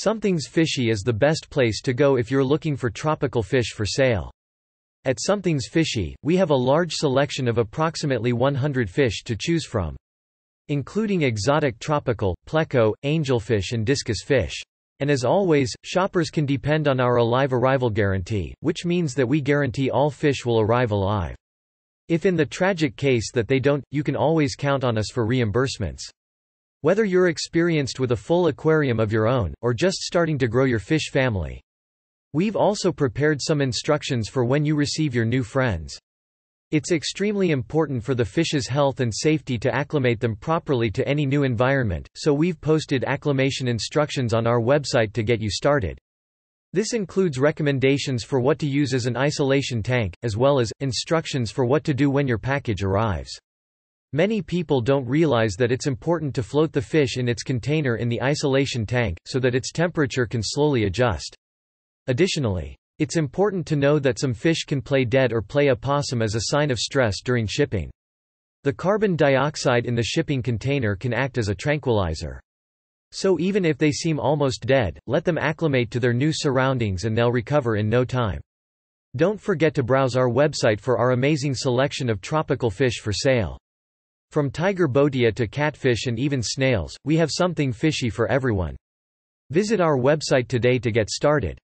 Something's Fishy is the best place to go if you're looking for tropical fish for sale. At Something's Fishy, we have a large selection of approximately 100 fish to choose from. Including exotic tropical, pleco, angelfish and discus fish. And as always, shoppers can depend on our alive arrival guarantee, which means that we guarantee all fish will arrive alive. If in the tragic case that they don't, you can always count on us for reimbursements. Whether you're experienced with a full aquarium of your own, or just starting to grow your fish family. We've also prepared some instructions for when you receive your new friends. It's extremely important for the fish's health and safety to acclimate them properly to any new environment, so we've posted acclimation instructions on our website to get you started. This includes recommendations for what to use as an isolation tank, as well as, instructions for what to do when your package arrives. Many people don't realize that it's important to float the fish in its container in the isolation tank, so that its temperature can slowly adjust. Additionally, it's important to know that some fish can play dead or play opossum as a sign of stress during shipping. The carbon dioxide in the shipping container can act as a tranquilizer. So even if they seem almost dead, let them acclimate to their new surroundings and they'll recover in no time. Don't forget to browse our website for our amazing selection of tropical fish for sale. From tiger botia to catfish and even snails, we have something fishy for everyone. Visit our website today to get started.